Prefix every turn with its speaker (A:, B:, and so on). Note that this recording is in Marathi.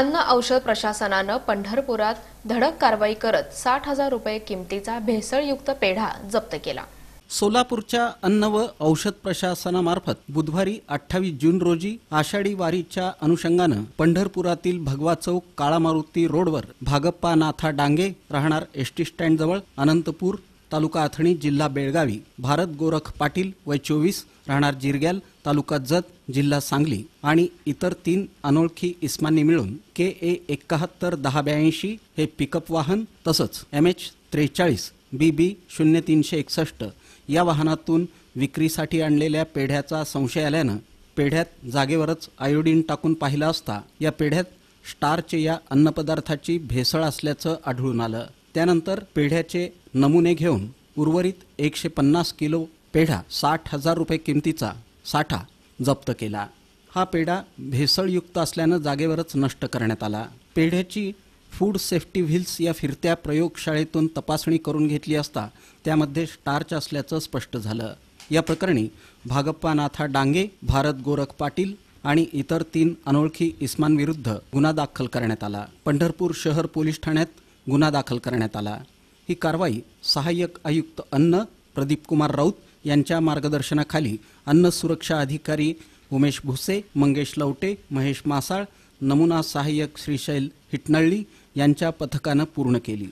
A: अन्न औषध प्रशासनानं पंढरपुरात धडक कारवाई करत साठ हजार रुपये किमतीचा भेसळयुक्त पेढा जप्त केला
B: सोलापूरच्या अन्न व औषध प्रशासनामार्फत बुधवारी अठ्ठावीस जून रोजी आषाढी वारीच्या अनुषंगानं पंढरपुरातील भगवा चौक काळा मारुती रोडवर भागप्पा नाथा डांगे राहणार एसटी स्टँडजवळ अनंतपूर तालुका अथणी जिल्हा बेळगावी भारत गोरख पाटील वय चोवीस राहणार जिरग्याल तालुका जत जिल्हा सांगली आणि इतर तीन अनोळखी इस्मांनी मिळून के ए एकाहत्तर दहा ब्याऐंशी हे पिकअप वाहन तसंच एम एच त्रेचाळीस बी बी शून्य तीनशे एकसष्ट या वाहनातून विक्रीसाठी आणलेल्या पेढ्याचा संशय आल्यानं पेढ्यात जागेवरच आयोडीन टाकून पाहिला असता या पेढ्यात स्टारचे या अन्नपदार्थाची भेसळ असल्याचं आढळून आलं त्यानंतर पेढ्याचे नमुने घेऊन उर्वरित एकशे पन्नास किलो पेढा साठ हजार रुपये किमतीचा साठा जप्त केला हा पेढा भेसळयुक्त असल्यानं जागेवरच नष्ट करण्यात आला पेढ्याची फूड सेफ्टी व्हील्स या फिरत्या प्रयोगशाळेतून तपासणी करून घेतली असता त्यामध्ये स्टार्च असल्याचं स्पष्ट झालं या प्रकरणी भागप्पा नाथा डांगे भारत गोरख पाटील आणि इतर तीन अनोळखी इस्मांविरुद्ध गुन्हा दाखल करण्यात आला पंढरपूर शहर पोलीस ठाण्यात गुन्हा दाखल करण्यात आला ही कारवाई सहाय्यक आयुक्त अन्न प्रदीप राऊत यांच्या मार्गदर्शनाखाली अन्न सुरक्षा अधिकारी उमेश भुसे मंगेश लवटे महेश मासाळ नमुना सहाय्यक श्रीशैल हिटनळ्ळी यांच्या पथकानं पूर्ण केली